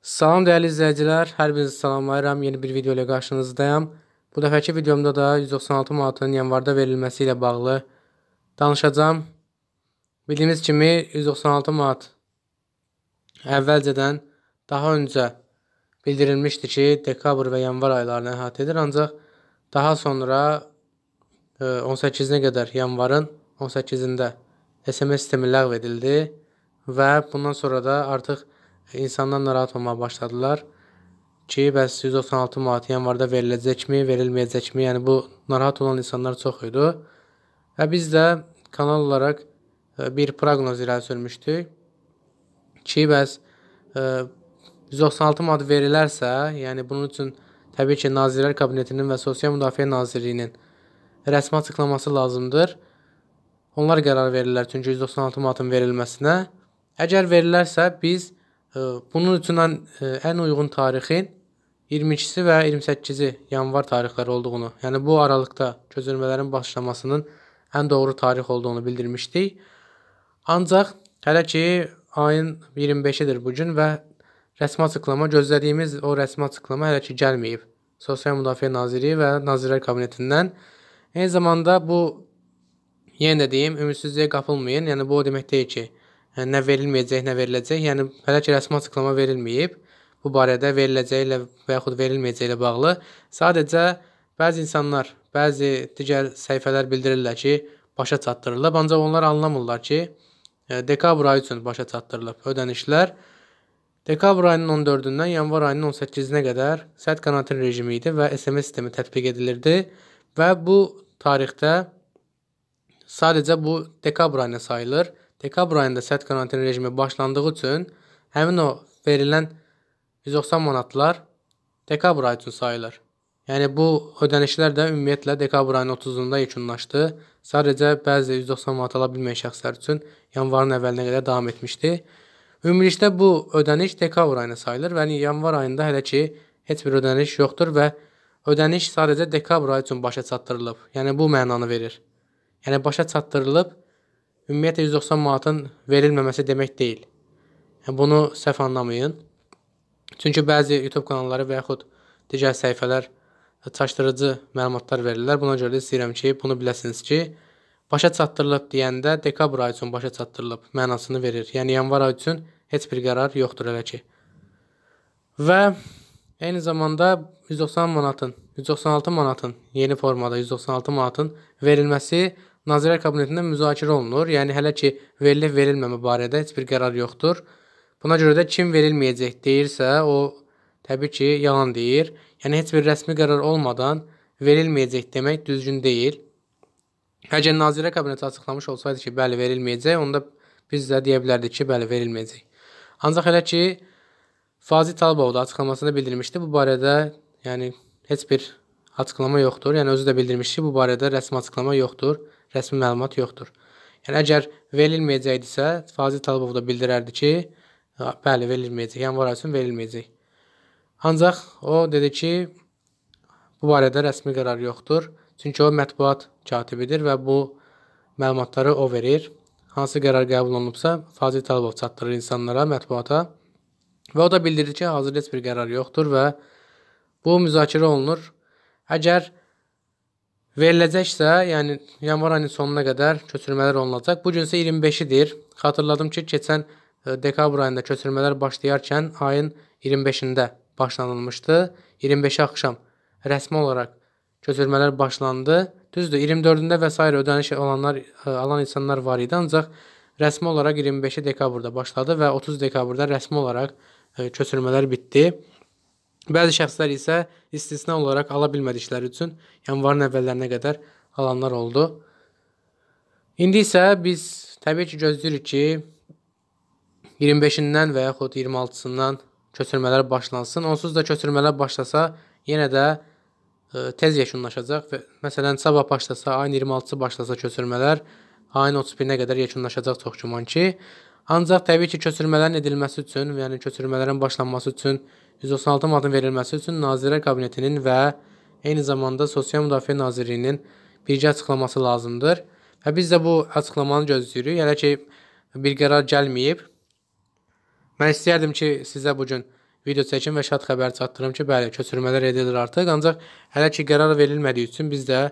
Salam dəyərli izləyicilər, hər birinizi salamlayıram. Yeni bir video ilə qarşınızdayım. Bu dəfəki videomda da 196 manatın yanvarda verilməsi ilə bağlı danışacağam. Bildiyimiz kimi 196 manat əvvəlcədən daha öncə bildirilmişdi ki, dekabr və yanvar aylarını əhatə edir, ancaq daha sonra 18-nə e, qədər yanvarın 18-də SMS sistemi ləğv edildi və bundan sonra da artıq insandan narahat olmağa başladılar ki, bəs 196 manat yanvarda yəni veriləcəkmi, verilməyəcəkmi? Yəni bu narahat olan insanlar çox idi. Və biz də kanal olaraq e, bir proqnoz irəli sürmüşdük ki, bəs 196 e, manat verilərsə, yəni bunun üçün təbii ki, Nazirlər Kabinetinin və Sosial Müdafiə Nazirliyinin rəsmi açıqlaması lazımdır. Onlar qərar verirlər çünki 196 manatın verilməsinə. Əgər verilərsə, biz Bunun üçün ən e, uyğun tarixin 22-si və 28-i yanvar tarixləri olduğunu, yəni bu aralıqda köçürmələrin başlamasının ən doğru tarix olduğunu bildirmişdik. Ancaq hələ ki ayın 25-idir bu gün və rəsmi açıqlama gözlədiyimiz o rəsmi açıqlama hələ ki gəlməyib. Sosial Müdafiə Naziri və Nazirlər Kabinetindən eyni zamanda bu yenə də deyim, ümidsizliyə qapılmayın. Yəni bu o demək deyil ki, nə verilməyəcək, nə veriləcək. Yəni hələ ki rəsmi açıqlama verilməyib. Bu barədə veriləcəyi ilə və yaxud verilməyəcəyi ilə bağlı sadəcə bəzi insanlar, bəzi digər səhifələr bildirirlər ki, başa çatdırılıb, ancaq onlar anlamırlar ki, e, dekabr ayı üçün başa çatdırılıb ödənişlər. Dekabr ayının 14-dən yanvar ayının 18-nə qədər sərt karantin rejimi idi və SMS sistemi tətbiq edilirdi və bu tarixdə sadəcə bu dekabr ayına sayılır. Dekabr ayında sərt karantin rejimi başlandığı üçün həmin o verilən 190 manatlar dekabr ayı üçün sayılır. Yəni bu ödənişlər də ümumiyyətlə dekabr ayının 30-unda yekunlaşdı. Sadəcə bəzi 190 manat ala bilməyən şəxslər üçün yanvarın əvvəlinə qədər davam etmişdi. Ümumilikdə bu ödəniş dekabr ayına sayılır və yəni yanvar ayında hələ ki heç bir ödəniş yoxdur və ödəniş sadəcə dekabr ayı üçün başa çatdırılıb. Yəni bu mənanı verir. Yəni başa çatdırılıb ümumiyyətlə 190 manatın verilməməsi demək deyil. Yəni, bunu səhv anlamayın. Çünki bəzi YouTube kanalları və yaxud digər səhifələr çaşdırıcı məlumatlar verirlər. Buna görə də istəyirəm ki, bunu biləsiniz ki, başa çatdırılıb deyəndə dekabr ayı üçün başa çatdırılıb mənasını verir. Yəni yanvar ayı üçün heç bir qərar yoxdur hələ ki. Və eyni zamanda 190 manatın, 196 manatın yeni formada 196 manatın verilməsi Nazirlər Kabinetində müzakirə olunur. Yəni hələ ki verilib-verilməmə barədə heç bir qərar yoxdur. Buna görə də kim verilməyəcək deyirsə, o təbii ki, yalan deyir. Yəni heç bir rəsmi qərar olmadan verilməyəcək demək düzgün deyil. Əgər Nazirlər Kabineti açıqlamış olsaydı ki, bəli, verilməyəcək, onda biz də deyə bilərdik ki, bəli, verilməyəcək. Ancaq elə ki, Fazi Talbov da açıqlamasında bildirmişdi bu barədə, yəni heç bir açıqlama yoxdur. Yəni özü də bildirmiş ki, bu barədə rəsmi açıqlama yoxdur rəsmi məlumat yoxdur. Yəni əgər verilməyəcəkdisə, Fazil Talıbov da bildirərdi ki, bəli, verilməyəcək. Yanvar yəni ayı üçün verilməyəcək. Ancaq o dedi ki, bu barədə rəsmi qərar yoxdur. Çünki o mətbuat katibidir və bu məlumatları o verir. Hansı qərar qəbul olunubsa, Fazil Talıbov çatdırır insanlara, mətbuata. Və o da bildirir ki, hazırda heç bir qərar yoxdur və bu müzakirə olunur. Əgər veriləcəksə, yəni yanvar ayının sonuna qədər köçürmələr olunacaq. Bu gün isə 25-idir. Xatırladım ki, keçən e, dekabr ayında köçürmələr başlayarkən ayın 25-də başlanılmışdı. 25 axşam rəsmi olaraq köçürmələr başlandı. Düzdür, 24-də və s. ödəniş olanlar, e, alan insanlar var idi, ancaq rəsmi olaraq 25 dekabrda başladı və 30 dekabrda rəsmi olaraq e, köçürmələr bitdi. Bəzi şəxslər isə istisna olaraq ala bilmədikləri üçün yanvarın əvvəllərinə qədər alanlar oldu. İndi isə biz təbii ki, gözləyirik ki, 25-dən və yaxud 26-sından köçürmələr başlansın. Onsuz da köçürmələr başlasa yenə də ə, e, tez yekunlaşacaq və məsələn sabah başlasa, ayın 26-sı başlasa köçürmələr ayın 31-nə qədər yekunlaşacaq çox güman ki. Ancaq təbii ki, köçürmələrin edilməsi üçün, yəni köçürmələrin başlanması üçün 196 maddın verilməsi üçün Nazirlər Kabinetinin və eyni zamanda Sosial Müdafiə Nazirliyinin birgə açıqlaması lazımdır. Və biz də bu açıqlamanı gözləyirik. Hələ ki, bir qərar gəlməyib. Mən istəyərdim ki, sizə bugün video çəkim və şad xəbər çatdırım ki, bəli, köçürmələr edilir artıq. Ancaq hələ ki, qərar verilmədiyi üçün biz də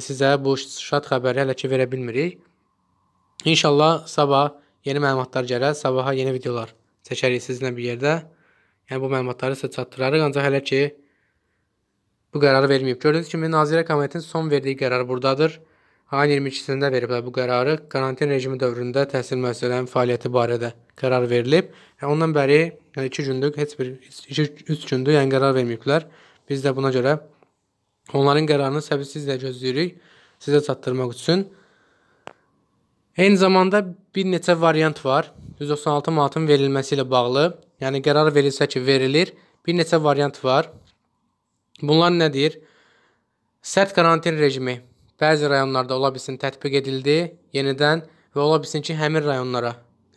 sizə bu şad xəbəri hələ ki, verə bilmirik. İnşallah sabah yeni məlumatlar gələr, sabaha yeni videolar çəkərik sizinlə bir yerdə. Yəni bu məlumatları sizə çatdırarıq, ancaq hələ ki bu qərarı verməyib. Gördüyünüz kimi Nazirə Komitəsinin son verdiyi qərar burdadır. Ayın 22-sində veriblər bu qərarı. Karantin rejimi dövründə təhsil müəssisələrinin fəaliyyəti barədə qərar verilib. Yəni, ondan bəri 2 yəni günlük heç bir 3 gündür yəni qərar verməyiblər. Biz də buna görə onların qərarını səbirsizlə gözləyirik sizə çatdırmaq üçün. Eyni zamanda bir neçə variant var. 196 manatın verilməsi ilə bağlı Yəni qərar verilsə ki, verilir. Bir neçə variant var. Bunlar nədir? Sərt karantin rejimi bəzi rayonlarda ola bilsin tətbiq edildi yenidən və ola bilsin ki, həmin rayonlara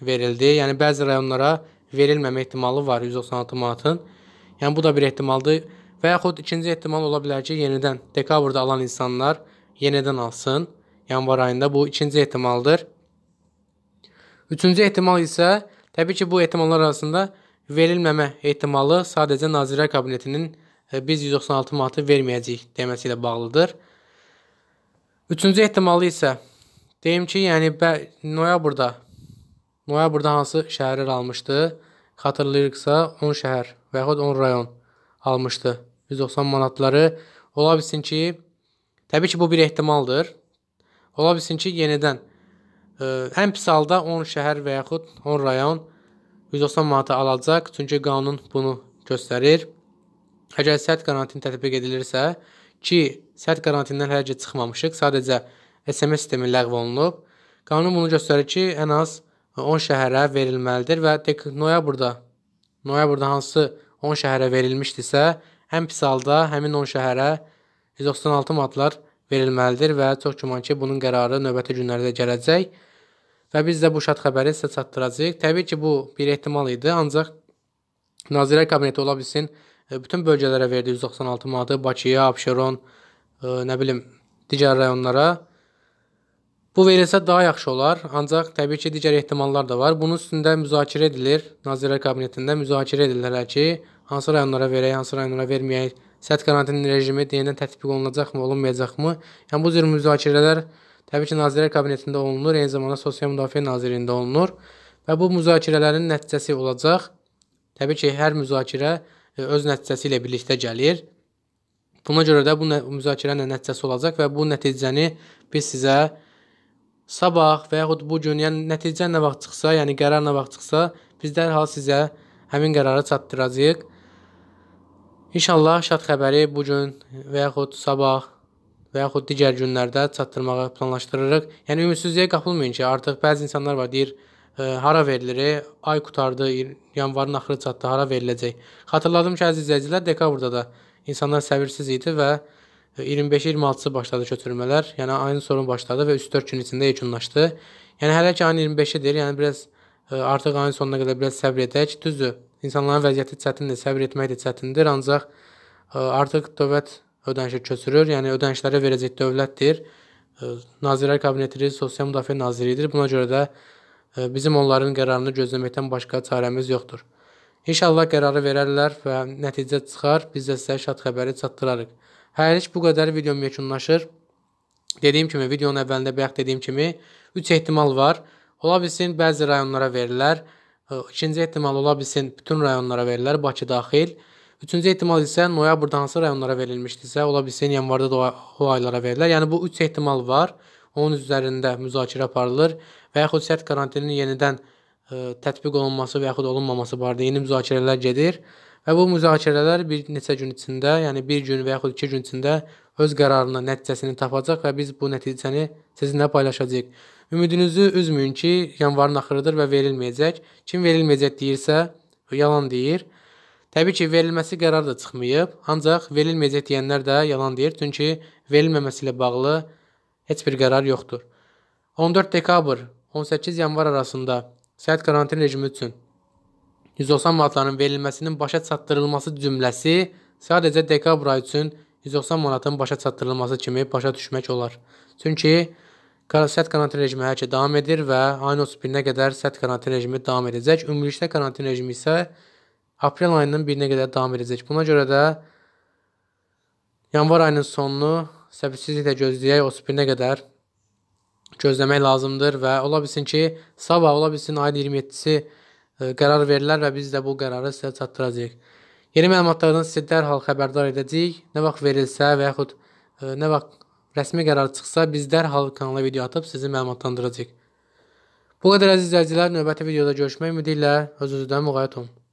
verildi. Yəni bəzi rayonlara verilməmə ehtimalı var 196 manatın. Yəni bu da bir ehtimaldır. Və yaxud ikinci ehtimal ola bilər ki, yenidən dekabrda alan insanlar yenidən alsın. Yanvar ayında bu ikinci ehtimaldır. Üçüncü ehtimal isə təbii ki, bu ehtimallar arasında verilməmə ehtimalı sadəcə Nazirlər Kabinetinin e, biz 196 manatı verməyəcəyik deməsi ilə bağlıdır. Üçüncü ehtimalı isə deyim ki, yəni noyabrda noyabrda hansı şəhərlər almışdı? Xatırlayırıqsa 10 şəhər və yaxud 10 rayon almışdı 190 manatları. Ola bilsin ki, təbii ki bu bir ehtimaldır. Ola bilsin ki, yenidən ə, e, ən pis halda 10 şəhər və yaxud 10 rayon 190 manata alacaq, çünki qanun bunu göstərir. Əgər sərt karantin tətbiq edilirsə, ki, sərt karantindən hələ ki çıxmamışıq, sadəcə SMS sistemi ləğv olunub. Qanun bunu göstərir ki, ən az 10 şəhərə verilməlidir və tək noyabrda, noyabrda hansı 10 şəhərə verilmişdirsə, ən pis halda həmin 10 şəhərə 196 manatlar verilməlidir və çox güman ki, bunun qərarı növbəti günlərdə gələcək və biz də bu şad xəbəri sizə çatdıracağıq. Təbii ki, bu bir ehtimal idi, ancaq Nazirlər Kabineti ola bilsin e, bütün bölgələrə verdi 196 manatı, Bakıya, Abşeron, e, nə bilim, digər rayonlara. Bu verilsə daha yaxşı olar, ancaq təbii ki, digər ehtimallar da var. Bunun üstündə müzakirə edilir, Nazirlər Kabinetində müzakirə edirlər ki, hansı rayonlara verək, hansı rayonlara verməyək, sət karantinin rejimi deyəndən tətbiq olunacaqmı, olunmayacaqmı? Yəni bu cür müzakirələr Təbii ki, Nazirlər Kabinetində olunur, eyni zamanda Sosial Müdafiə Nazirliyində olunur və bu müzakirələrin nəticəsi olacaq. Təbii ki, hər müzakirə e, öz nəticəsi ilə birlikdə gəlir. Buna görə də bu müzakirənin nəticəsi olacaq və bu nəticəni biz sizə sabah və yaxud bu gün, yəni nəticə nə vaxt çıxsa, yəni qərar nə vaxt çıxsa, biz dərhal sizə həmin qərarı çatdıracağıq. İnşallah şad xəbəri bu gün və yaxud sabah və yaxud digər günlərdə çatdırmağı planlaşdırırıq. Yəni ümidsizliyə qapılmayın ki, artıq bəzi insanlar var, deyir, ə, hara verilir? Ay qurtardı, yanvarın axırı çatdı, hara veriləcək? Xatırladım ki, əziz izləyicilər, dekabrda da insanlar səbirsiz idi və 25-26-sı e, başladı götürmələr. Yəni ayın sonu başladı və 3-4 gün içində yekunlaşdı. Yəni hələ ki ayın 25-idir, yəni biraz ə, e, artıq ayın sonuna qədər biraz səbr edək. Düzdür, insanların vəziyyəti çətindir, səbr etmək də çətindir, ancaq ə, e, artıq dövlət ödənişi köçürür. Yəni ödənişləri verəcək dövlətdir. Nazirlər Kabinetləri Sosial Müdafiə Naziridir. Buna görə də bizim onların qərarını gözləməkdən başqa çarəmiz yoxdur. İnşallah qərarı verərlər və nəticə çıxar. Biz də sizə şad xəbəri çatdırarıq. Hələlik bu qədər videom yekunlaşır. Dediyim kimi, videonun əvvəlində bayaq dediyim kimi 3 ehtimal var. Ola bilsin bəzi rayonlara verilər. İkinci ehtimal ola bilsin bütün rayonlara verilər, Bakı daxil. Üçüncü ehtimal isə noyabrdan hansı rayonlara verilmişdisə, ola bilsin yanvarda da o aylara verilər. Yəni bu üç ehtimal var. Onun üzərində müzakirə aparılır və yaxud sərt karantininin yenidən ə, e, tətbiq olunması və yaxud olunmaması barədə yeni müzakirələr gedir və bu müzakirələr bir neçə gün içində, yəni 1 gün və yaxud 2 gün içində öz qərarını, nəticəsini tapacaq və biz bu nəticəni sizinlə paylaşacağıq. Ümidinizi üzməyin ki, yanvarın axırıdır və verilməyəcək. Kim verilməyəcək deyirsə, yalan deyir. Təbii ki, verilməsi qərar da çıxmayıb, ancaq verilməyəcək deyənlər də yalan deyir, çünki verilməməsi ilə bağlı heç bir qərar yoxdur. 14 dekabr 18 yanvar arasında səyahət karantin rejimi üçün 190 manatların verilməsinin başa çatdırılması cümləsi sadəcə dekabr ayı üçün 190 manatın başa çatdırılması kimi başa düşmək olar. Çünki sət karantin rejimi hələ ki davam edir və ayın 31-nə qədər sət karantin rejimi davam edəcək. Ümumilikdə karantin rejimi isə aprel ayının 1-nə qədər davam edəcək. Buna görə də yanvar ayının sonunu səbirsizliklə gözləyək, 31-nə qədər gözləmək lazımdır və ola bilsin ki, sabah ola bilsin ayın 27-si e, qərar verilər və biz də bu qərarı sizə çatdıracağıq. Yeni məlumatlardan sizi dərhal xəbərdar edəcəyik. Nə vaxt verilsə və yaxud e, nə vaxt rəsmi qərar çıxsa, biz dərhal kanala video atıb sizi məlumatlandıracağıq. Bu qədər əziz izləyicilər, növbəti videoda görüşmək ümidi ilə öz-özündən müğayət olun.